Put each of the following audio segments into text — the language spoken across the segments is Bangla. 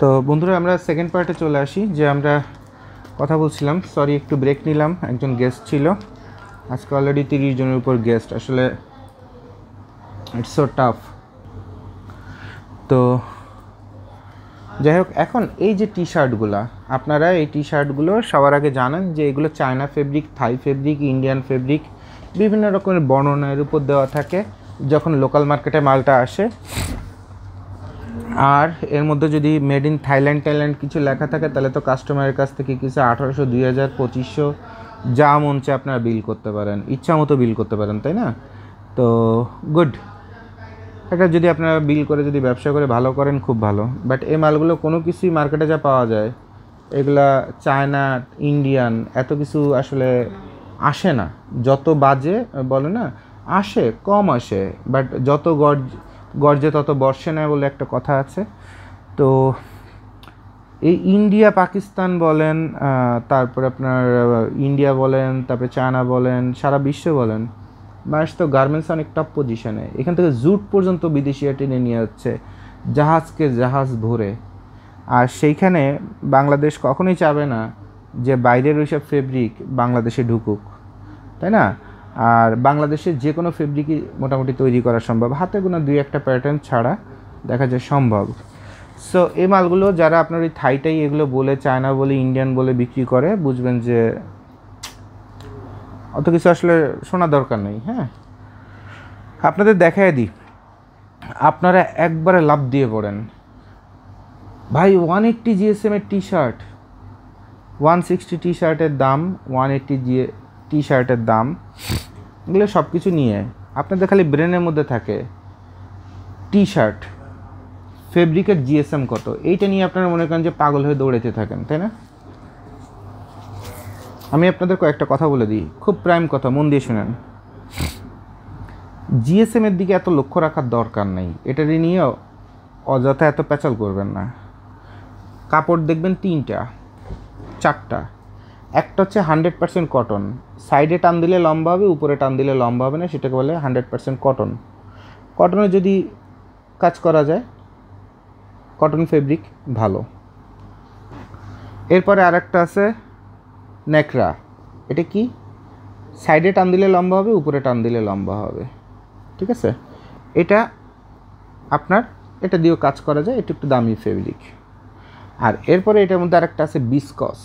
তো বন্ধুরা আমরা সেকেন্ড পার্টে চলে আসি যে আমরা কথা বলছিলাম সরি একটু ব্রেক নিলাম একজন গেস্ট ছিল আজকে অলরেডি তিরিশ জনের উপর গেস্ট আসলে ইটস সো টাফ তো যাই হোক এখন এই যে টি শার্টগুলো আপনারা এই টি শার্টগুলো সবার আগে জানেন যে এগুলো China fabric Thai fabric Indian fabric বিভিন্ন রকমের বর্ণনা এর উপর দেওয়া থাকে যখন লোকাল মার্কেটে মালটা আসে আর এর মধ্যে যদি মেড ইন থাইল্যান্ড টাইল্যান্ড কিছু লেখা থাকে তাহলে তো কাস্টমারের কাছ থেকে কিছু আঠারোশো দুই হাজার পঁচিশশো যা মঞ্চে আপনারা বিল করতে পারেন ইচ্ছা মতো বিল করতে পারেন তাই না তো গুড এটা যদি আপনারা বিল করে যদি ব্যবসা করে ভালো করেন খুব ভালো বাট এই মালগুলো কোনো কিছুই মার্কেটে যা পাওয়া যায় এগুলা চায়না ইন্ডিয়ান এত কিছু আসলে আসে না যত বাজে বলে না আসে কম আসে বাট যত গড গর্জে তত বর্ষে নেয় বলে একটা কথা আছে তো এই ইন্ডিয়া পাকিস্তান বলেন তারপর আপনার ইন্ডিয়া বলেন তারপরে চায়না বলেন সারা বিশ্ব বলেন মানুষ তো গার্মেন্টস অনেক টপ পজিশনে এখান থেকে জুট পর্যন্ত বিদেশিরা টেনে নিয়ে যাচ্ছে জাহাজকে জাহাজ ভরে আর সেইখানে বাংলাদেশ কখনোই চাবে না যে বাইরের ওইসব ফেব্রিক বাংলাদেশে ঢুকুক তাই না আর বাংলাদেশের যে কোনো ফেব্রিকই মোটামুটি তৈরি করা সম্ভব হাতে কোনো দুই একটা প্যাটার্ন ছাড়া দেখা যায় সম্ভব সো এই মালগুলো যারা আপনার ওই থাইটাই এগুলো বলে চায়না বলে ইন্ডিয়ান বলে বিক্রি করে বুঝবেন যে অত কিছু আসলে শোনা দরকার নেই হ্যাঁ আপনাদের দেখায় দিই আপনারা একবারে লাভ দিয়ে পড়েন ভাই ওয়ান এইট্টি এর T shirt one sixty T শার্টের দাম ওয়ান এইট্টি জিএ টি শার্টের দাম এগুলো সব কিছু নিয়ে আপনাদের খালি ব্রেনের মধ্যে থাকে টি শার্ট ফেব্রিকের জিএসএম কত এইটা নিয়ে আপনারা মনে করেন যে পাগল হয়ে দৌড়েতে থাকেন তাই না আমি আপনাদের কয়েকটা কথা বলে দিই খুব প্রাইম কথা মন দিয়ে শুনেন জিএসএম এর দিকে এত লক্ষ্য রাখার দরকার নেই এটারই নিয়ে অযথা এত প্যাচাল করবেন না কাপড় দেখবেন তিনটা চারটা একটা হচ্ছে হান্ড্রেড পার্সেন্ট কটন সাইডে টান দিলে লম্বা হবে উপরে টান দিলে লম্বা হবে না সেটাকে বলে হান্ড্রেড পার্সেন্ট কটন কটনে যদি কাজ করা যায় কটন ফেব্রিক ভালো এরপরে আর একটা আছে নেকড়া এটা কি সাইডে টান দিলে লম্বা হবে উপরে টান দিলে লম্বা হবে ঠিক আছে এটা আপনার এটা দিয়েও কাজ করা যায় এটা একটু দামি ফেব্রিক আর এরপরে এটার মধ্যে আর একটা আছে বিসকস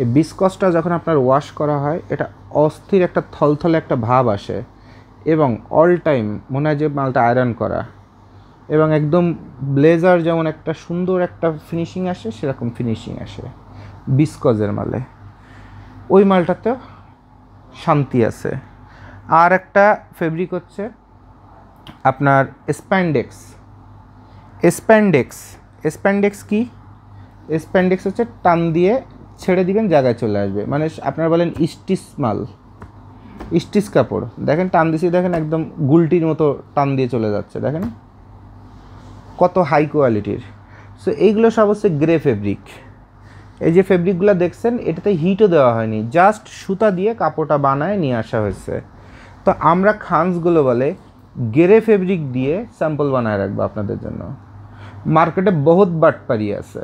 এই বিসকসটা যখন আপনার ওয়াশ করা হয় এটা অস্থির একটা থলথলে একটা ভাব আসে এবং অল টাইম মনে হয় যে মালটা আয়রন করা এবং একদম ব্লেজার যেমন একটা সুন্দর একটা ফিনিশিং আসে সেরকম ফিনিশিং আসে বিস্কজের মালে ওই মালটাতে শান্তি আছে আর একটা ফেব্রিক হচ্ছে আপনার স্প্যান্ডেক্স স্প্যান্ডেক্স স্প্যান্ডেক্স কি স্প্যান্ডেক্স হচ্ছে টান দিয়ে ছেড়ে দিবেন জায়গায় চলে আসবে মানে আপনারা বলেন ইস্টিস মাল ইস্টিস কাপড় দেখেন টান দিছি দেখেন একদম গুলটির মতো টান দিয়ে চলে যাচ্ছে দেখেন কত হাই কোয়ালিটির সো এইগুলো সব হচ্ছে গ্রে ফেব্রিক এই যে ফেব্রিকগুলো দেখছেন এটাতে হিটও দেওয়া হয়নি জাস্ট সুতা দিয়ে কাপড়টা বানায় নিয়ে আসা হয়েছে তো আমরা খান্সগুলো বলে গ্রে ফেব্রিক দিয়ে স্যাম্পল বানায় রাখবো আপনাদের জন্য মার্কেটে বহুত বাটপারি আছে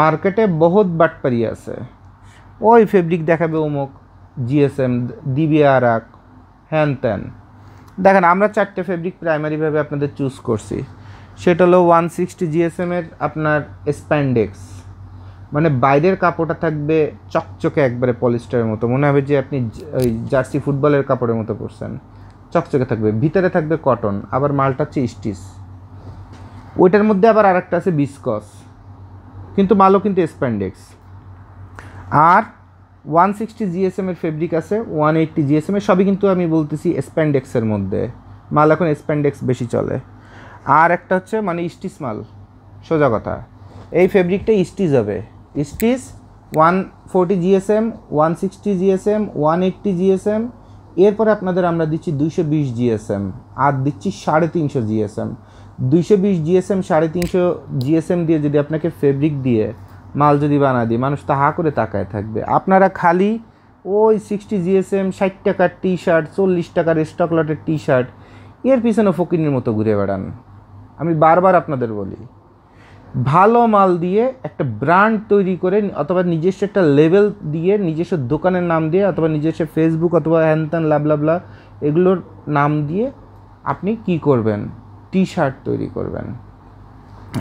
মার্কেটে বহুত বাটপারি আছে ওই ফেব্রিক দেখাবে অমুক জিএসএম ডিবিআর আক হ্যান ত্যান দেখেন আমরা চারটে ফেব্রিক প্রাইমারিভাবে আপনাদের চুজ করছি সেটা হলো ওয়ান সিক্সটি জিএসএমের আপনার স্প্যান্ডেক্স মানে বাইরের কাপড়টা থাকবে চকচকে একবারে পলিস্টারের মতো মনে হবে যে আপনি ওই জার্সি ফুটবলের কাপড়ের মতো পরছেন চকচকে থাকবে ভিতরে থাকবে কটন আবার মালটা হচ্ছে স্টিচ ওইটার মধ্যে আবার আরেকটা আছে বিসকস কিন্তু মালও কিন্তু স্প্যান্ডেক্স আর ওয়ান সিক্সটি জিএসএম এর ফেব্রিক আছে ওয়ান এইটটি জিএসএম এর সবই কিন্তু আমি বলতেছি স্প্যান্ডেক্সের মধ্যে মাল এখন স্প্যান্ডেক্স বেশি চলে আর একটা হচ্ছে মানে ইস্টিস মাল সোজা কথা এই ফেব্রিকটা ইস্টিস হবে ইস্টিস one forty GSM one sixty GSM one eighty GSM এরপরে আপনাদের আমরা দিচ্ছি দুইশো বিশ জিএসএম আর দিচ্ছি সাড়ে তিনশো জিএসএম দুইশো বিশ জিএসএম সাড়ে তিনশো জিএসএম দিয়ে যদি আপনাকে ফেব্রিক দিয়ে মাল যদি বানা দিই মানুষ তা হা করে তাকায় থাকবে আপনারা খালি ওই সিক্সটি জিএসএম ষাট টাকার টি শার্ট চল্লিশ টাকার স্টকলটের টি শার্ট এর পিছনে ফকিনের মতো ঘুরে বেড়ান আমি বারবার আপনাদের বলি ভালো মাল দিয়ে একটা ব্র্যান্ড তৈরি করে অথবা নিজস্ব একটা লেভেল দিয়ে নিজস্ব দোকানের নাম দিয়ে অথবা নিজস্ব ফেসবুক অথবা হ্যান ত্যান লাভলা এগুলোর নাম দিয়ে আপনি কি করবেন টি শার্ট তৈরি করবেন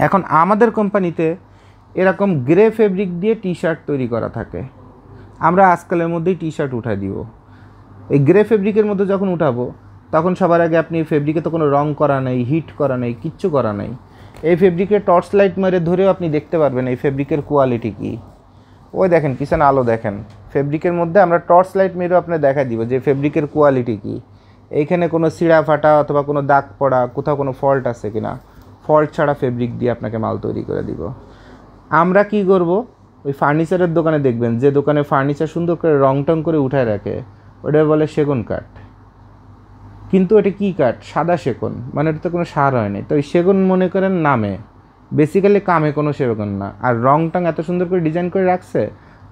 এখন আমাদের কোম্পানিতে এরকম গ্রে ফেব্রিক দিয়ে টি শার্ট তৈরি করা থাকে আমরা আজকালের মধ্যেই টি শার্ট উঠাই দিব এই গ্রে ফেব্রিকের মধ্যে যখন উঠাবো তখন সবার আগে আপনি ফেব্রিকে তো কোনো রং করা নেই হিট করা নেই কিচ্ছু করা নেই এই ফেব্রিকে টর্চ লাইট মেরে ধরেও আপনি দেখতে পারবেন এই ফেব্রিকের কোয়ালিটি কী ওই দেখেন পিছনে আলো দেখেন ফেব্রিকের মধ্যে আমরা টর্চ লাইট মেরেও আপনার দেখা দিব যে ফেব্রিকের কোয়ালিটি কী এইখানে কোনো সিড়া ফাটা অথবা কোনো দাগ পড়া কোথাও কোনো ফল্ট আছে কি না ফল্ট ছাড়া ফেব্রিক দিয়ে আপনাকে মাল তৈরি করে দিব আমরা কি করব ওই ফার্নিচারের দোকানে দেখবেন যে দোকানে ফার্নিচার সুন্দর করে রং টং করে উঠায় রাখে ওটা বলে সেগুন কাঠ কিন্তু এটা কী কাঠ সাদা সেগুন মানে এটা তো কোনো সার হয় নাই তো ওই সেগুন মনে করেন নামে বেসিক্যালি কামে কোনো সেগুন না আর রং টং এত সুন্দর করে ডিজাইন করে রাখছে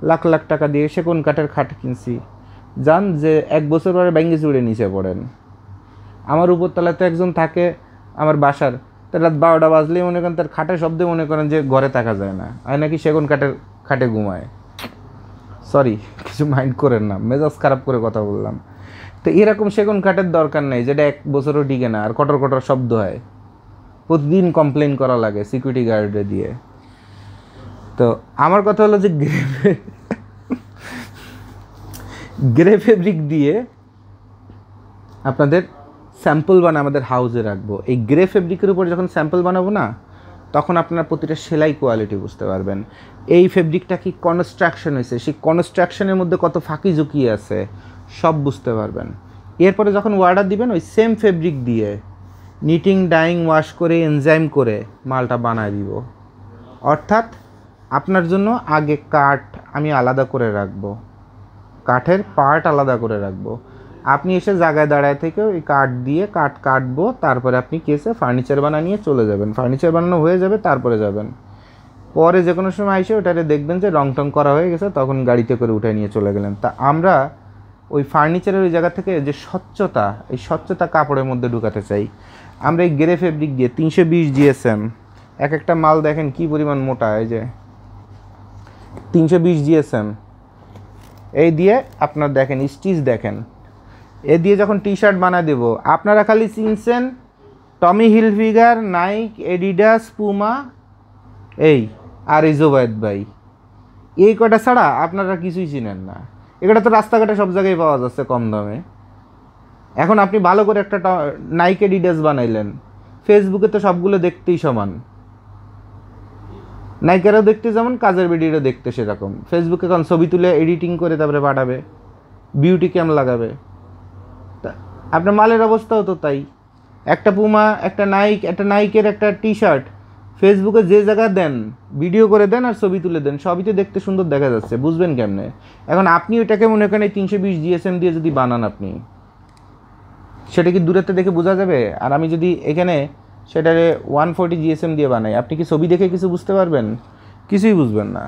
লাখ লাখ টাকা দিয়ে সেগুন কাঠের খাট কিনছি যান যে এক বছর পরে ব্যাঙ্গি চুড়ে নিচে পড়েন আমার উপরতলাতে তো একজন থাকে আমার বাসার তার রাত বারোটা বাজলেই মনে করেন তার খাটে শব্দে মনে করেন যে ঘরে থাকা যায় না আর নাকি সেগুন কাঠের খাটে ঘুমায় সরি কিছু মাইন্ড করেন না মেজাজ খারাপ করে কথা বললাম তো এরকম সেগুন কাঠের দরকার নেই যেটা এক বছরও টিকে না আর কটর কটর শব্দ হয় প্রতিদিন কমপ্লেন করা লাগে সিকিউরিটি গার্ডে দিয়ে তো আমার কথা হলো যে গ্রে ফেব্রিক দিয়ে আপনাদের স্যাম্পল বানা আমাদের হাউজে রাখবো এই গ্রে ফেব্রিকের উপর যখন স্যাম্পল বানাবো না তখন আপনার প্রতিটা সেলাই কোয়ালিটি বুঝতে পারবেন এই ফেব্রিকটা কি কনস্ট্রাকশন হয়েছে সেই কনস্ট্রাকশনের মধ্যে কত ফাঁকি ঝুঁকি আছে সব বুঝতে পারবেন এরপরে যখন অর্ডার দিবেন ওই সেম ফেব্রিক দিয়ে নিটিং ডাইং ওয়াশ করে এনজাইম করে মালটা বানায় দিব অর্থাৎ আপনার জন্য আগে কাঠ আমি আলাদা করে রাখবো কাঠের পার্ট আলাদা করে রাখবো আপনি এসে জায়গায় দাঁড়ায় থেকে ওই কাঠ দিয়ে কাঠ কাটবো তারপরে আপনি কেসে ফার্নিচার বানা নিয়ে চলে যাবেন ফার্নিচার বানানো হয়ে যাবে তারপরে যাবেন পরে যে কোনো সময় এসে ওটাতে দেখবেন যে রং টং করা হয়ে গেছে তখন গাড়িতে করে উঠে নিয়ে চলে গেলেন তা আমরা ওই ফার্নিচারের ওই জায়গা থেকে যে স্বচ্ছতা এই স্বচ্ছতা কাপড়ের মধ্যে ঢুকাতে চাই আমরা এই গ্রে ফেব্রিক দিয়ে তিনশো বিশ জিএসএম এক একটা মাল দেখেন কি পরিমাণ মোটা এই যে তিনশো বিশ জিএসএম এই দিয়ে আপনার দেখেন স্টিচ দেখেন এ দিয়ে যখন টি শার্ট বানা দেব আপনারা খালি চিনছেন Tommy Hilfiger Nike Adidas Puma এই আর এই জোবায়দ ভাই এই কটা ছাড়া আপনারা কিছুই চিনেন না এগুলো তো রাস্তাঘাটে সব জায়গায় পাওয়া যাচ্ছে কম দামে এখন আপনি ভালো করে একটা নাইক এডিডাস বানাইলেন ফেসবুকে তো সবগুলো দেখতেই সমান নায়িকারা দেখতে যেমন কাজের ভিডিওটা দেখতে সেরকম ফেসবুকে কারণ ছবি তুলে এডিটিং করে তারপরে পাঠাবে বিউটি ক্যাম লাগাবে তা আপনার মালের অবস্থাও তো তাই একটা পুমা একটা নাইক একটা নাইকের একটা টি শার্ট ফেসবুকে যে জায়গা দেন ভিডিও করে দেন আর ছবি তুলে দেন সবই তো দেখতে সুন্দর দেখা যাচ্ছে বুঝবেন কেমনে এখন আপনি ওইটাকে মনে করেন এই তিনশো বিশ জিএসএম দিয়ে যদি বানান আপনি সেটা কি দূরেতে দেখে বোঝা যাবে আর আমি যদি এখানে সেটারে ওয়ান ফোরটি জিএসএম দিয়ে বানাই আপনি কি ছবি দেখে কিছু বুঝতে পারবেন কিছুই বুঝবেন না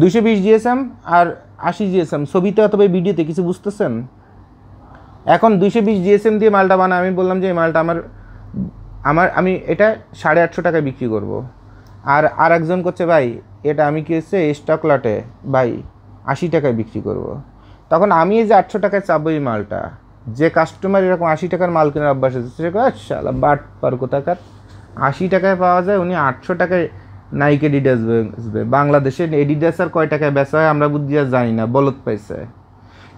দুশো বিশ জিএসএম আর আশি জিএসএম ছবিতে অথবা ভিডিওতে কিছু বুঝতেছেন এখন দুইশো বিশ জিএসএম দিয়ে মালটা বানায় আমি বললাম যে এই মালটা আমার আমার আমি এটা সাড়ে আটশো টাকায় বিক্রি করব। আর আর একজন করছে ভাই এটা আমি কি হচ্ছে স্টক লটে ভাই আশি টাকায় বিক্রি করব। তখন আমি যে আটশো টাকায় চাপবো এই মালটা যে কাস্টমার এরকম আশি টাকার মাল কেনার অভ্যাস আছে সে আচ্ছা বাট পার কোথাকার আশি টাকায় পাওয়া যায় উনি আটশো টাকায় নাইক এডিডাস বেসবে বাংলাদেশে এডিডাস আর কয় টাকায় বেচা হয় আমরা বুদ্ধি আর জানি না বলত পাইছে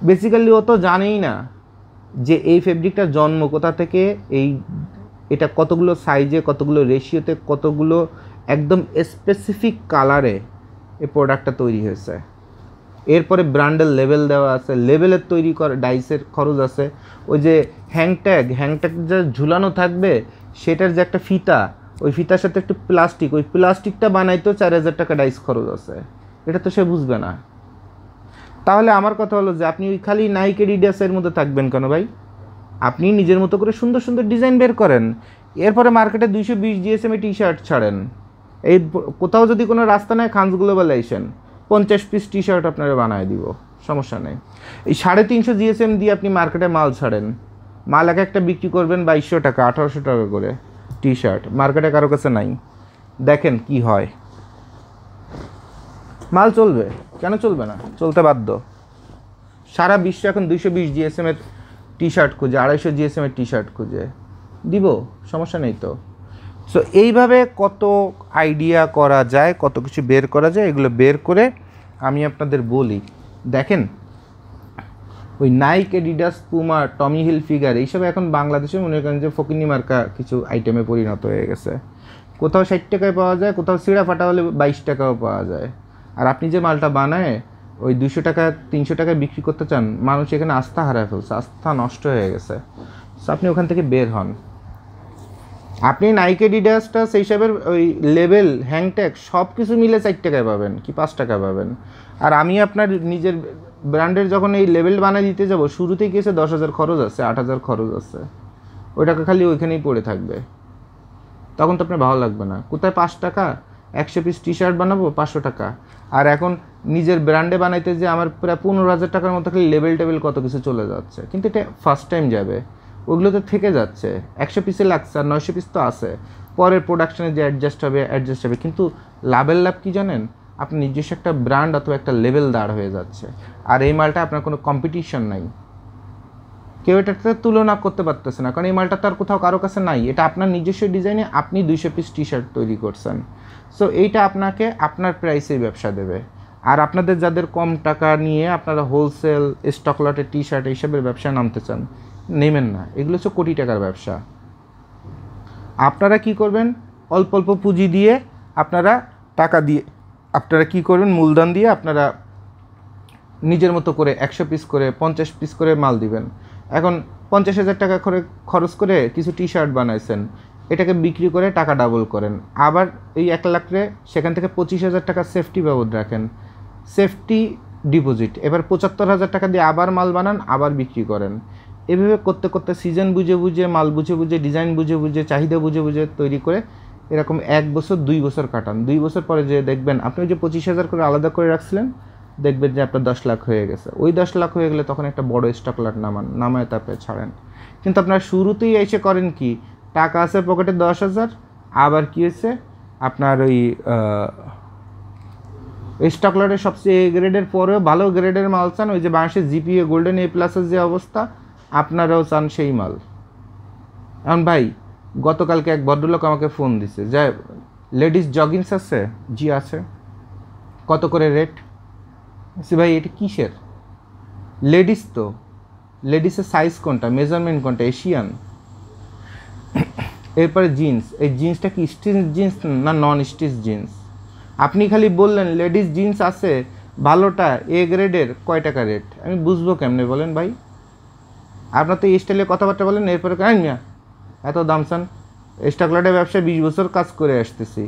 বেসিক্যালি ও তো জানেই না যে এই ফেব্রিকটা জন্ম কোথা থেকে এই এটা কতগুলো সাইজে কতগুলো রেশিওতে কতগুলো একদম স্পেসিফিক কালারে এই প্রোডাক্টটা তৈরি হয়েছে এরপরে ব্র্যান্ডের লেভেল দেওয়া আছে লেভেলের তৈরি করা ডাইসের খরচ আছে ওই যে হ্যাংট্যাগ হ্যাংট্যাগ যা ঝুলানো থাকবে সেটার যে একটা ফিতা ওই ফিতার সাথে একটু প্লাস্টিক ওই প্লাস্টিকটা বানাইতেও চার হাজার টাকা ডাইস খরচ আছে এটা তো সে বুঝবে না তাহলে আমার কথা হলো যে আপনি ওই খালি নাইকে ডিডিয়াসের মধ্যে থাকবেন কেন ভাই আপনি নিজের মতো করে সুন্দর সুন্দর ডিজাইন বের করেন এরপরে মার্কেটে দুইশো বিশ জিএসএমে টি শার্ট ছাড়েন এই কোথাও যদি কোনো রাস্তা নেয় খাঞ্জগুলো বলে এসেন পঞ্চাশ পিস টি শার্ট আপনারা বানায় দিব সমস্যা নেই এই সাড়ে তিনশো জিএসএম দিয়ে আপনি মার্কেটে মাল ছাড়েন মাল এক একটা বিক্রি করবেন বাইশশো টাকা আঠারোশো টাকা করে টি শার্ট মার্কেটে কারো কাছে নাই দেখেন কি হয় মাল চলবে কেন চলবে না চলতে বাধ্য সারা বিশ্ব এখন দুইশো বিশ জিএসএমের টি শার্ট খুঁজে আড়াইশো জিএসএমের টি শার্ট খুঁজে দিব সমস্যা নেই তো সো এইভাবে কত আইডিয়া করা যায় কত কিছু বের করা যায় এগুলো বের করে আমি আপনাদের বলি দেখেন ওই Nike Adidas Puma Tommy Hilfiger এইসব এখন বাংলাদেশে মনে করেন যে ফকিনি মার্কা কিছু আইটেমে পরিণত হয়ে গেছে কোথাও ষাট টাকায় পাওয়া যায় কোথাও সিঁড়া ফাটা হলে বাইশ টাকাও পাওয়া যায় আর আপনি যে মালটা বানায় ওই দুশো টাকা তিনশো টাকায় বিক্রি করতে চান মানুষ এখানে আস্থা হারায় ফেলছে আস্থা নষ্ট হয়ে গেছে সো আপনি ওখান থেকে বের হন আপনি নাইকে ডিডাসটা সেই হিসাবের ওই লেভেল হ্যাংট্যাগ সব কিছু মিলে চার টাকায় পাবেন কি পাঁচ টাকায় পাবেন আর আমি আপনার নিজের ব্র্যান্ডের যখন এই লেভেল বানিয়ে দিতে যাব শুরুতেই গেছে দশ হাজার খরচ আছে আট হাজার খরচ আছে ওই টাকা খালি ওইখানেই পড়ে থাকবে তখন তো আপনার ভালো লাগবে না কোথায় পাঁচ টাকা একশো পিস টি শার্ট বানাবো পাঁচশো টাকা আর এখন নিজের ব্র্যান্ডে বানাইতে যে আমার প্রায় পনেরো হাজার টাকার মতো খালি লেভেল টেবিল কত কিছু চলে যাচ্ছে কিন্তু এটা ফার্স্ট টাইম যাবে ওগুলো তো থেকে যাচ্ছে একশো পিসে লাগছে আর নয়শো পিস তো আছে পরের প্রোডাকশানে যে অ্যাডজাস্ট হবে অ্যাডজাস্ট হবে কিন্তু লাভের লাভ কী জানেন আপনি নিজস্ব একটা ব্র্যান্ড অথবা একটা লেভেল দাঁড় হয়ে যাচ্ছে আর এই মালটা আপনার কোনো কম্পিটিশন নাই কেউ এটাতে তুলনা করতে পারতেছে না কারণ এই মালটা তো আর কোথাও কারো কাছে নাই এটা আপনার নিজস্ব ডিজাইনে আপনি দুইশো পিস টি শার্ট তৈরি করছেন সো এইটা আপনাকে আপনার প্রাইসেই ব্যবসা দেবে আর আপনাদের যাদের কম টাকা নিয়ে আপনারা হোলসেল স্টকলটের টি শার্ট এইসবের ব্যবসা নামতে চান নেবেন না এগুলো হচ্ছে কোটি টাকার ব্যবসা আপনারা কি করবেন অল্প অল্প পুঁজি দিয়ে আপনারা টাকা দিয়ে আপনারা কি করবেন মূলধন দিয়ে আপনারা নিজের মতো করে একশো পিস করে পঞ্চাশ পিস করে মাল দিবেন এখন পঞ্চাশ হাজার টাকা করে খরচ করে কিছু টি শার্ট বানাইছেন এটাকে বিক্রি করে টাকা ডাবল করেন আবার এই এক লাখে সেখান থেকে পঁচিশ হাজার টাকা সেফটি বাবদ রাখেন সেফটি ডিপোজিট এবার পঁচাত্তর হাজার টাকা দিয়ে আবার মাল বানান আবার বিক্রি করেন এভাবে করতে করতে সিজন বুঝে বুঝে মাল বুঝে বুঝে ডিজাইন বুঝে বুঝে চাহিদা বুঝে বুঝে তৈরি করে এরকম এক বছর দুই বছর কাটান দুই বছর পরে যে দেখবেন আপনি যে পঁচিশ হাজার করে আলাদা করে রাখছিলেন দেখবেন যে আপনার দশ লাখ হয়ে গেছে ওই দশ লাখ হয়ে গেলে তখন একটা বড় স্টক লাট নামান নামায় তারপরে ছাড়েন কিন্তু আপনার শুরুতেই এসে করেন কি টাকা আছে পকেটে দশ হাজার আবার কী হয়েছে আপনার ওই স্টকলারের সবচেয়ে এ গ্রেডের পরেও ভালো গ্রেডের মাল চান ওই যে বাংলাদেশের জিপিএ গোল্ডেন এ প্লাসের যে অবস্থা আপনারাও চান সেই মাল এখন ভাই গতকালকে এক ভদ্রলোক আমাকে ফোন দিছে যে লেডিস জগিংস আছে জি আছে কত করে রেট সে ভাই এটা কিসের লেডিস তো লেডিসের সাইজ কোনটা মেজারমেন্ট কোনটা এশিয়ান এরপরে জিন্স এই জিন্সটা কি স্টিচ জিন্স না নন স্টিচ জিন্স আপনি খালি বললেন লেডিস জিন্স আছে ভালোটা এ গ্রেডের কয় টাকা রেট আমি বুঝবো কেমনে বলেন ভাই আপনার তো এই স্টাইলে কথাবার্তা বলেন এরপরে কেন না এত দামসান স্টকলাটের ব্যবসায় বিশ বছর কাজ করে আসতেছি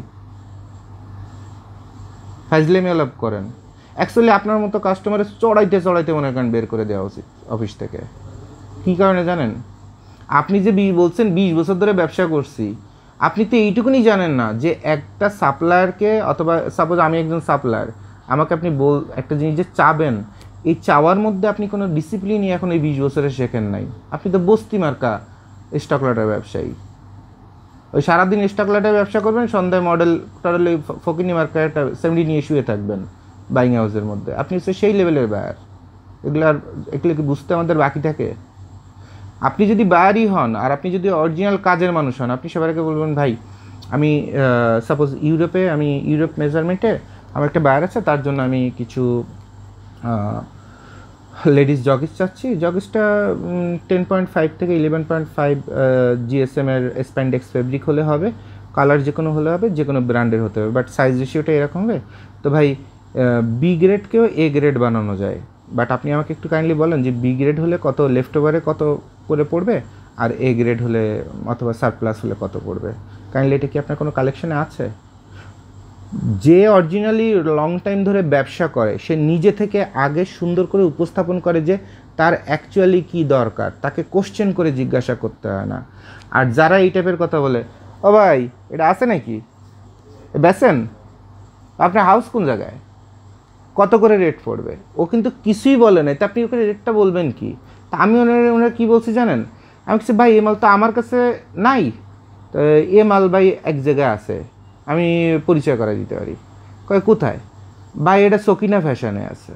ফাইজলে মেলাপ করেন অ্যাকচুয়ালি আপনার মতো কাস্টমারের চড়াইতে চড়াইতে মনে করেন বের করে দেওয়া উচিত অফিস থেকে কী কারণে জানেন আপনি যে বি বলছেন বিশ বছর ধরে ব্যবসা করছি আপনি তো এইটুকুনি জানেন না যে একটা সাপ্লায়ারকে অথবা সাপোজ আমি একজন সাপ্লায়ার আমাকে আপনি বল একটা জিনিস যে চাবেন এই চাওয়ার মধ্যে আপনি কোনো ডিসিপ্লিনই এখন এই বিশ বছরে শেখেন নাই আপনি তো বস্তি মার্কা স্টকলাটার ব্যবসায়ী ওই সারাদিন স্টকলাটার ব্যবসা করবেন সন্ধ্যায় মডেল টডেল ওই ফকিনি মার্কার একটা সেমডি নিয়ে শুয়ে থাকবেন বাইং হাউসের মধ্যে আপনি হচ্ছে সেই লেভেলের বায়ার এগুলো আর এগুলো কি বুঝতে আমাদের বাকি থাকে আপনি যদি বায়ারই হন আর আপনি যদি অরিজিনাল কাজের মানুষ হন আপনি সবাইকে বলবেন ভাই আমি সাপোজ ইউরোপে আমি ইউরোপ মেজারমেন্টে আমার একটা বায়ার আছে তার জন্য আমি কিছু লেডিস জগিস চাচ্ছি জগিসটা টেন পয়েন্ট ফাইভ থেকে ইলেভেন পয়েন্ট ফাইভ জিএসএমের স্প্যান্ডেক্স ফেব্রিক হলে হবে কালার যে কোনো হলে হবে যে কোনো ব্র্যান্ডের হতে হবে বাট সাইজ রেশিওটা এরকম হবে তো ভাই বি গ্রেডকেও এ গ্রেড বানানো যায় বাট আপনি আমাকে একটু কাইন্ডলি বলেন যে বি গ্রেড হলে কত লেফট ওভারে কত করে পড়বে আর এ গ্রেড হলে অথবা সারপ্লাস হলে কত পড়বে কাইন্ডলি এটা কি আপনার কোনো কালেকশানে আছে যে অরিজিনালি লং টাইম ধরে ব্যবসা করে সে নিজে থেকে আগে সুন্দর করে উপস্থাপন করে যে তার অ্যাকচুয়ালি কি দরকার তাকে কোশ্চেন করে জিজ্ঞাসা করতে হয় না আর যারা এই টাইপের কথা বলে ও ভাই এটা আছে নাকি বেসেন আপনার হাউস কোন জায়গায় কত করে রেট পড়বে ও কিন্তু কিছুই বলে না তা আপনি ওকে রেটটা বলবেন কি তা আমি ওনারা ওনারা কী বলছি জানেন আমি কিছু ভাই এ মাল তো আমার কাছে নাই তো এ মাল ভাই এক জায়গায় আছে আমি পরিচয় করে দিতে পারি কয় কোথায় ভাই এটা সকিনা ফ্যাশনে আছে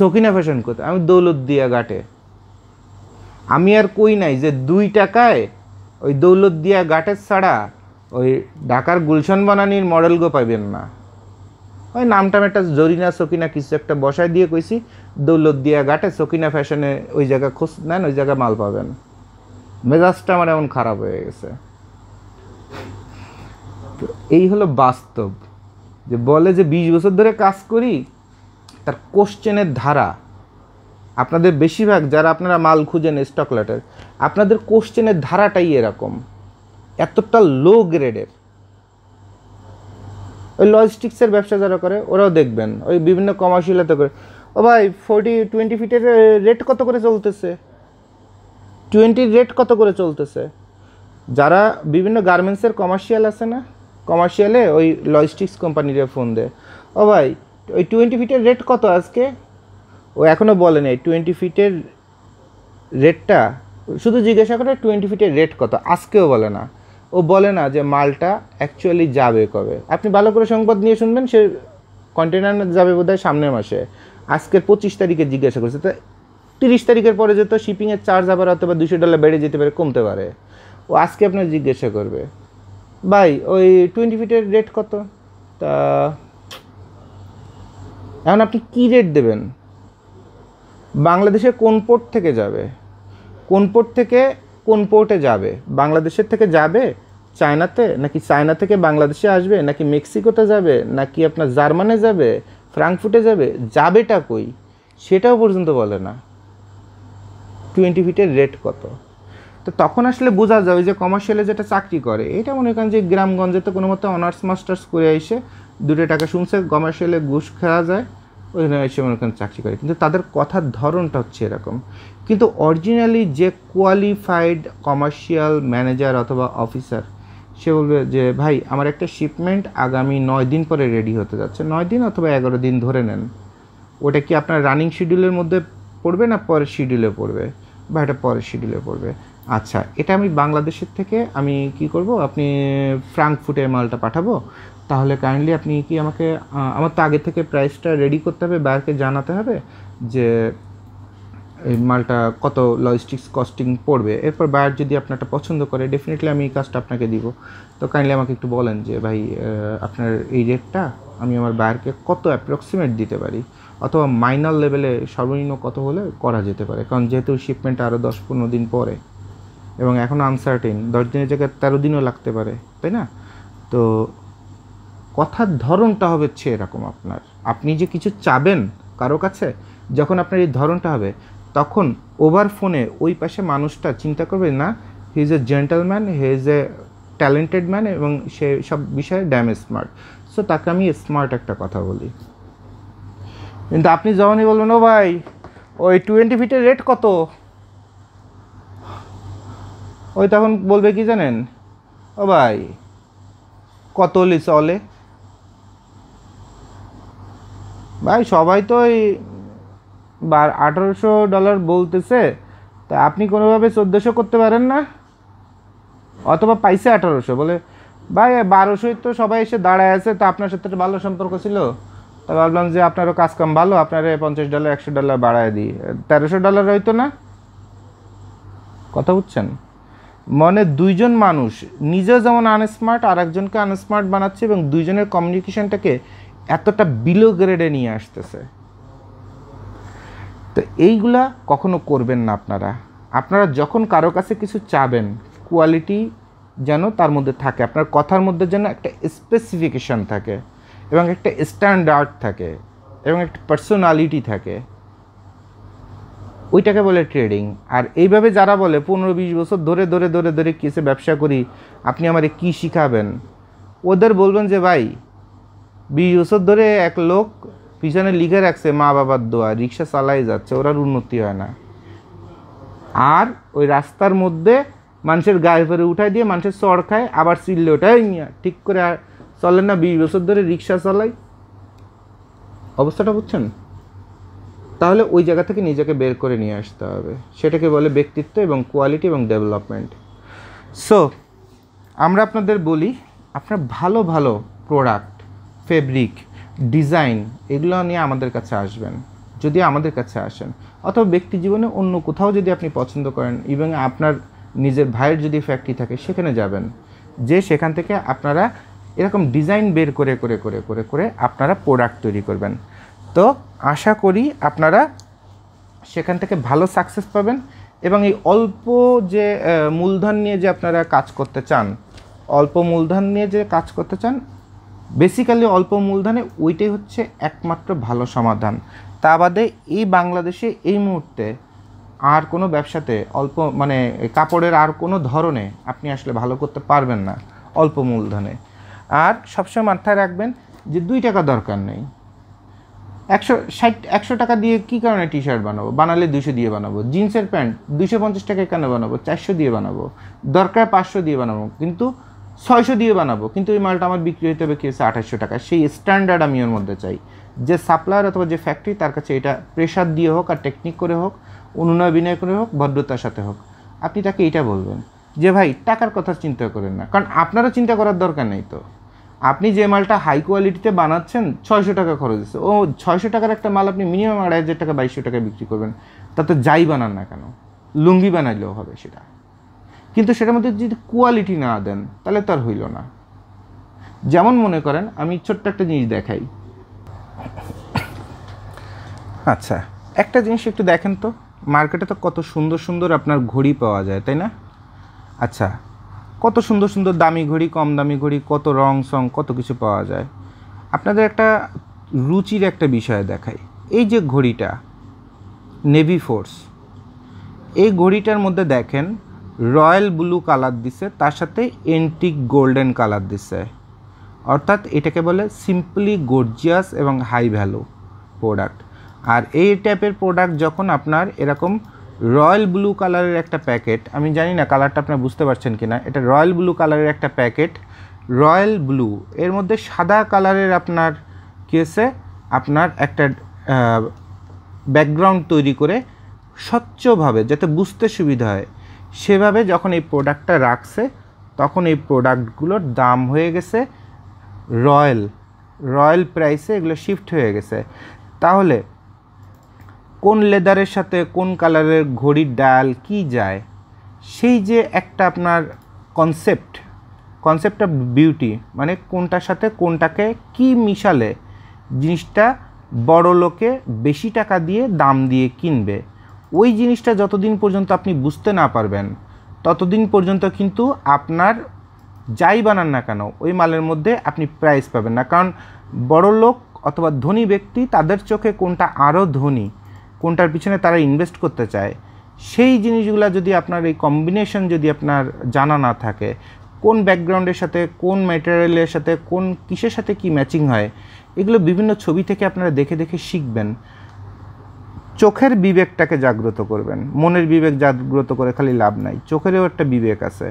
সকিনা ফ্যাশন কোথায় আমি দৌলতদিয়া ঘাটে আমি আর কই নাই যে দুই টাকায় ওই দৌলতদিয়া ঘাটের ছাড়া ওই ঢাকার গুলশান বানানির মডেল গো না ওই নামটাম একটা জরিনা সকিনা কিছু একটা বসায় দিয়ে কইছি দৌলতদিয়া ঘাটে সকিনা ফ্যাশনে ওই জায়গা খোঁজ নেন ওই জায়গায় মাল পাবেন মেজাজটা আমার এমন খারাপ হয়ে গেছে তো এই হলো বাস্তব যে বলে যে বিশ বছর ধরে কাজ করি তার কোশ্চেনের ধারা আপনাদের বেশিরভাগ যারা আপনারা মাল খুঁজেন স্টকলেটার আপনাদের কোশ্চেনের ধারাটাই এরকম এতটা লো গ্রেডের ওই লজিস্টিক্সের ব্যবসা যারা করে ওরাও দেখবেন ওই বিভিন্ন কমার্শিয়ালতে করে ও ভাই ফোর্টি টোয়েন্টি ফিটের রেট কত করে চলতেছে টোয়েন্টির রেট কত করে চলতেছে যারা বিভিন্ন গার্মেন্টসের কমার্শিয়াল আছে না কমার্শিয়ালে ওই লজিস্টিক্স কোম্পানির ফোন দেয় ও ভাই ওই টোয়েন্টি ফিটের রেট কত আজকে ও এখনও বলে নেই টোয়েন্টি ফিটের রেটটা শুধু জিজ্ঞাসা করে টোয়েন্টি ফিটের রেট কত আজকেও বলে না ও বলে না যে মালটা অ্যাকচুয়ালি যাবে কবে আপনি ভালো করে সংবাদ নিয়ে শুনবেন সে কন্টেনার যাবে বোধহয় সামনের মাসে আজকের পঁচিশ তারিখে জিজ্ঞাসা করছে তো তিরিশ তারিখের পরে যেত শিপিংয়ের চার্জ আবার অথবা দুশো ডলার বেড়ে যেতে পারে কমতে পারে ও আজকে আপনার জিজ্ঞাসা করবে ভাই ওই টোয়েন্টি ফিটের রেট কত তা এখন আপনি কী রেট দেবেন বাংলাদেশে কোন পোর্ট থেকে যাবে কোন পোর্ট থেকে কোন পোর্টে যাবে বাংলাদেশের থেকে যাবে চায়নাতে নাকি চায়না থেকে বাংলাদেশে আসবে নাকি মেক্সিকোতে যাবে নাকি আপনার জার্মানে যাবে ফ্রাঙ্কফুটে যাবে যাবেটা কই সেটাও পর্যন্ত বলে না টোয়েন্টি ফিটের রেট কত তো তখন আসলে বোঝা যায় যে কমার্শিয়ালে যেটা চাকরি করে এটা মনে করেন যে গ্রামগঞ্জে তো কোনো মতো অনার্স মাস্টার্স করে এসে দুটো টাকা শুনছে কমার্শিয়ালে ঘুষ খেলা যায় ওই জন্য এসে মনে করেন চাকরি করে কিন্তু তাদের কথার ধরনটা হচ্ছে এরকম কিন্তু অরিজিনালি যে কোয়ালিফাইড কমার্শিয়াল ম্যানেজার অথবা অফিসার সে বলবে যে ভাই আমার একটা শিপমেন্ট আগামী নয় দিন পরে রেডি হতে যাচ্ছে নয় দিন অথবা এগারো দিন ধরে নেন ওটা কি আপনার রানিং শিডিউলের মধ্যে পড়বে না পরের শিডিউলে পড়বে বা এটা পরের শিডিউলে পড়বে আচ্ছা এটা আমি বাংলাদেশের থেকে আমি কি করব আপনি ফ্রাঙ্কফুটের মালটা পাঠাবো তাহলে কাইন্ডলি আপনি কি আমাকে আমার তো আগে থেকে প্রাইসটা রেডি করতে হবে বাইরকে জানাতে হবে যে এই মালটা কত লজিস্টিক্স কস্টিং পড়বে এরপর বায়ার যদি আপনারটা পছন্দ করে ডেফিনেটলি আমি এই কাজটা আপনাকে দিব তো কাইন্ডলি আমাকে একটু বলেন যে ভাই আপনার এই রেটটা আমি আমার বায়ারকে কত অ্যাপ্রক্সিমেট দিতে পারি অথবা মাইনাল লেভেলে সর্বনিম্ন কত হলে করা যেতে পারে কারণ যেহেতু শিপমেন্ট আরও দশ পনেরো দিন পরে এবং এখন আনসার্টেন দশ দিনের জায়গায় তেরো দিনও লাগতে পারে তাই না তো কথার ধরনটা হবে হচ্ছে এরকম আপনার আপনি যে কিছু চাবেন কারো কাছে যখন আপনার এই ধরনটা হবে তখন ওভার ফোনে ওই পাশে মানুষটা চিন্তা করবে না he is a gentleman he is a talented man এবং সে সব বিষয়ে ড্যাম স্মার্ট সো তাকে আমি স্মার্ট একটা কথা বলি কিন্তু আপনি যখনই বলবেন ও ভাই ওই টোয়েন্টি ফিটের রেট কত ওই তখন বলবে কি জানেন ও ভাই কতলি চলে ভাই সবাই তো ওই বার আঠারোশো ডলার বলতেছে তা আপনি কোনোভাবে চোদ্দোশো করতে পারেন না অথবা পাইছে আঠারোশো বলে ভাই বারোশোই তো সবাই এসে দাঁড়ায় আছে তা আপনার সাথে ভালো সম্পর্ক ছিল তা ভাবলাম যে আপনারও কাজ কাম ভালো আপনারা পঞ্চাশ ডলার একশো ডলার বাড়ায় দিই তেরোশো ডলার হইতো না কথা বুঝছেন মানে দুইজন মানুষ নিজে যেমন আনস্মার্ট আর একজনকে আনস্মার্ট বানাচ্ছে এবং দুইজনের কমিউনিকেশনটাকে এতটা বিলো গ্রেডে নিয়ে আসতেছে তো এইগুলা কখনো করবেন না আপনারা আপনারা যখন কারো কাছে কিছু চাবেন কোয়ালিটি যেন তার মধ্যে থাকে আপনার কথার মধ্যে যেন একটা স্পেসিফিকেশান থাকে এবং একটা স্ট্যান্ডার্ড থাকে এবং একটা পার্সোনালিটি থাকে ওইটাকে বলে ট্রেডিং আর এইভাবে যারা বলে পনেরো বিশ বছর ধরে ধরে ধরে ধরে কিসে ব্যবসা করি আপনি আমারে কি শিখাবেন ওদের বলবেন যে ভাই বিশ বছর ধরে এক লোক পিছনে লিখে রাখছে মা বাবার দোয়া রিক্সা চালাই যাচ্ছে ওরার উন্নতি হয় না আর ওই রাস্তার মধ্যে মানুষের গায়ে ফেরে উঠাই দিয়ে মানুষের চর খায় আবার ওটাই ওঠায় ঠিক করে চলে না বিশ বছর ধরে রিক্সা চালাই অবস্থাটা বুঝছেন তাহলে ওই জায়গা থেকে নিজেকে বের করে নিয়ে আসতে হবে সেটাকে বলে ব্যক্তিত্ব এবং কোয়ালিটি এবং ডেভেলপমেন্ট সো আমরা আপনাদের বলি আপনার ভালো ভালো প্রোডাক্ট ফেব্রিক ডিজাইন এগুলো নিয়ে আমাদের কাছে আসবেন যদি আমাদের কাছে আসেন অথবা ব্যক্তি জীবনে অন্য কোথাও যদি আপনি পছন্দ করেন এবং আপনার নিজের ভাইয়ের যদি ফ্যাক্টরি থাকে সেখানে যাবেন যে সেখান থেকে আপনারা এরকম ডিজাইন বের করে করে করে করে করে আপনারা প্রোডাক্ট তৈরি করবেন তো আশা করি আপনারা সেখান থেকে ভালো সাকসেস পাবেন এবং এই অল্প যে মূলধন নিয়ে যে আপনারা কাজ করতে চান অল্প মূলধন নিয়ে যে কাজ করতে চান বেসিক্যালি অল্প মূলধনে ওইটাই হচ্ছে একমাত্র ভালো সমাধান তা বাদে এই বাংলাদেশে এই মুহূর্তে আর কোনো ব্যবসাতে অল্প মানে কাপড়ের আর কোনো ধরনে আপনি আসলে ভালো করতে পারবেন না অল্প মূলধনে আর সবসময় মাথায় রাখবেন যে দুই টাকা দরকার নেই একশো ষাট একশো টাকা দিয়ে কী কারণে টি শার্ট বানাবো বানালে দুশো দিয়ে বানাবো জিন্সের প্যান্ট দুশো পঞ্চাশ টাকায় কেন বানাবো চারশো দিয়ে বানাবো দরকার পাঁচশো দিয়ে বানাবো কিন্তু ছয়শো দিয়ে বানাবো কিন্তু এই মালটা আমার বিক্রি হতে হবে কেসে আঠাশশো টাকা সেই স্ট্যান্ডার্ড আমি ওর মধ্যে চাই যে সাপ্লায়ার অথবা যে ফ্যাক্টরি তার কাছে এটা প্রেশার দিয়ে হোক আর টেকনিক করে হোক অনুনয় বিনয় করে হোক ভদ্রতার সাথে হোক আপনি তাকে এটা বলবেন যে ভাই টাকার কথা চিন্তা করেন না কারণ আপনারও চিন্তা করার দরকার নেই তো আপনি যে মালটা হাই কোয়ালিটিতে বানাচ্ছেন ছয়শো টাকা খরচ হচ্ছে ও ছয়শো টাকার একটা মাল আপনি মিনিমাম আড়াই হাজার টাকা বাইশশো টাকা বিক্রি করবেন তাতে যাই বানান না কেন লুঙ্গি বানাইলেও হবে সেটা কিন্তু সেটার মধ্যে যদি কোয়ালিটি না দেন তাহলে তার হইল না যেমন মনে করেন আমি ছোট্ট একটা জিনিস দেখাই আচ্ছা একটা জিনিস একটু দেখেন তো মার্কেটে তো কত সুন্দর সুন্দর আপনার ঘড়ি পাওয়া যায় তাই না আচ্ছা কত সুন্দর সুন্দর দামি ঘড়ি কম দামি ঘড়ি কত রং সং কত কিছু পাওয়া যায় আপনাদের একটা রুচির একটা বিষয় দেখাই এই যে ঘড়িটা নেভি ফোর্স এই ঘড়িটার মধ্যে দেখেন রয়্যাল ব্লু কালার দিছে তার সাথে এন্টিক গোল্ডেন কালার দিছে অর্থাৎ এটাকে বলে সিম্পলি গর্জিয়াস এবং হাই ভ্যালু প্রোডাক্ট আর এই টাইপের প্রোডাক্ট যখন আপনার এরকম রয়্যাল ব্লু কালারের একটা প্যাকেট আমি জানি না কালারটা আপনারা বুঝতে পারছেন কি না এটা রয়্যাল ব্লু কালারের একটা প্যাকেট রয়্যাল ব্লু এর মধ্যে সাদা কালারের আপনার কেসে আপনার একটা ব্যাকগ্রাউন্ড তৈরি করে স্বচ্ছভাবে যাতে বুঝতে সুবিধা হয় সেভাবে যখন এই প্রোডাক্টটা রাখছে তখন এই প্রোডাক্টগুলোর দাম হয়ে গেছে রয়্যাল রয়্যাল প্রাইসে এগুলো শিফট হয়ে গেছে তাহলে কোন লেদারের সাথে কোন কালারের ঘড়ির ডাল কি যায় সেই যে একটা আপনার কনসেপ্ট কনসেপ্ট অফ বিউটি মানে কোনটার সাথে কোনটাকে কি মিশালে জিনিসটা বড় লোকে বেশি টাকা দিয়ে দাম দিয়ে কিনবে ওই জিনিসটা যতদিন পর্যন্ত আপনি বুঝতে না পারবেন ততদিন পর্যন্ত কিন্তু আপনার যাই বানান না কেন ওই মালের মধ্যে আপনি প্রাইস পাবেন না কারণ বড় লোক অথবা ধনী ব্যক্তি তাদের চোখে কোনটা আরও ধনী কোনটার পিছনে তারা ইনভেস্ট করতে চায় সেই জিনিসগুলো যদি আপনার এই কম্বিনেশন যদি আপনার জানা না থাকে কোন ব্যাকগ্রাউন্ডের সাথে কোন ম্যাটেরিয়ালের সাথে কোন কিসের সাথে কি ম্যাচিং হয় এগুলো বিভিন্ন ছবি থেকে আপনারা দেখে দেখে শিখবেন চোখের বিবেকটাকে জাগ্রত করবেন মনের বিবেক জাগ্রত করে খালি লাভ নাই চোখেরও একটা বিবেক আছে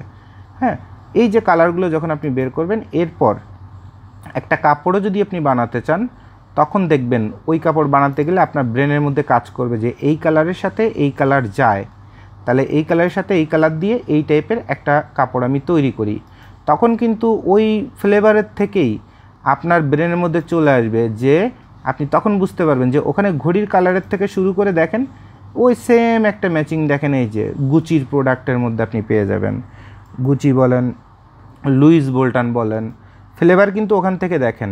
হ্যাঁ এই যে কালারগুলো যখন আপনি বের করবেন এরপর একটা কাপড়ও যদি আপনি বানাতে চান তখন দেখবেন ওই কাপড় বানাতে গেলে আপনার ব্রেনের মধ্যে কাজ করবে যে এই কালারের সাথে এই কালার যায় তাহলে এই কালারের সাথে এই কালার দিয়ে এই টাইপের একটা কাপড় আমি তৈরি করি তখন কিন্তু ওই ফ্লেভারের থেকেই আপনার ব্রেনের মধ্যে চলে আসবে যে আপনি তখন বুঝতে পারবেন যে ওখানে ঘড়ির কালারের থেকে শুরু করে দেখেন ওই সেম একটা ম্যাচিং দেখেন এই যে গুচির প্রোডাক্টের মধ্যে আপনি পেয়ে যাবেন গুচি বলেন লুইস বোল্টান বলেন ফ্লেভার কিন্তু ওখান থেকে দেখেন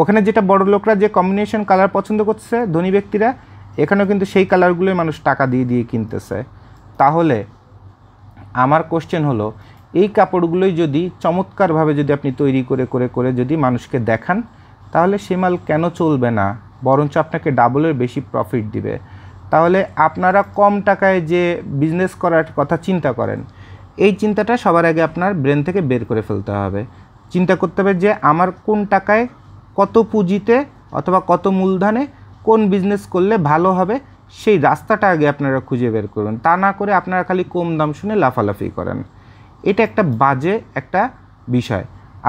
ওখানে যেটা বড় লোকরা যে কম্বিনেশন কালার পছন্দ করছে ধনী ব্যক্তিরা এখানেও কিন্তু সেই কালারগুলোই মানুষ টাকা দিয়ে দিয়ে কিনতেছে তাহলে আমার কোশ্চেন হলো এই কাপড়গুলোই যদি চমৎকারভাবে যদি আপনি তৈরি করে করে করে যদি মানুষকে দেখান তাহলে সে মাল কেন চলবে না বরঞ্চ আপনাকে ডাবলের বেশি প্রফিট দিবে তাহলে আপনারা কম টাকায় যে বিজনেস করার কথা চিন্তা করেন এই চিন্তাটা সবার আগে আপনার ব্রেন থেকে বের করে ফেলতে হবে চিন্তা করতে হবে যে আমার কোন টাকায় কত পুঁজিতে অথবা কত মূলধনে কোন বিজনেস করলে ভালো হবে সেই রাস্তাটা আগে আপনারা খুঁজে বের করুন তা না করে আপনারা খালি কম দাম শুনে লাফালাফি করেন এটা একটা বাজে একটা বিষয়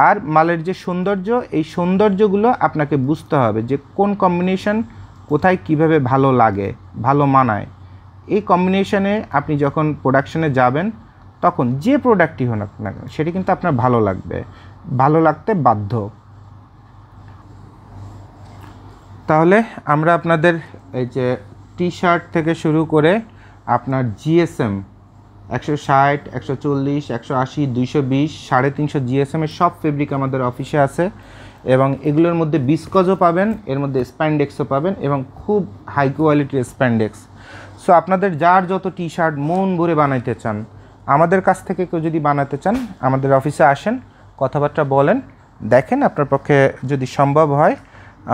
আর মালের যে সৌন্দর্য এই সৌন্দর্যগুলো আপনাকে বুঝতে হবে যে কোন কম্বিনেশন কোথায় কিভাবে ভালো লাগে ভালো মানায় এই কম্বিনেশনে আপনি যখন প্রোডাকশনে যাবেন তখন যে প্রোডাক্টটি হোক না সেটি কিন্তু আপনার ভালো লাগবে ভালো লাগতে বাধ্য তাহলে আমরা আপনাদের এই যে টি শার্ট থেকে শুরু করে আপনার জিএসএম একশো ষাট একশো চল্লিশ একশো আশি দুইশো বিশ সাড়ে তিনশো জিএসএমের সব ফেব্রিক আমাদের অফিসে আছে এবং এগুলোর মধ্যে বিস্কজও পাবেন এর মধ্যে স্প্যান্ডেক্সও পাবেন এবং খুব হাই কোয়ালিটির স্প্যান্ডেক্স সো আপনাদের যার যত টি শার্ট মন ভরে বানাইতে চান আমাদের কাছ থেকে কেউ যদি বানাতে চান আমাদের অফিসে আসেন কথাবার্তা বলেন দেখেন আপনার পক্ষে যদি সম্ভব হয়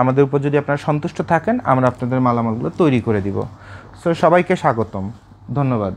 আমাদের উপর যদি আপনারা সন্তুষ্ট থাকেন আমরা আপনাদের মালামালগুলো তৈরি করে দিব সো সবাইকে স্বাগতম ধন্যবাদ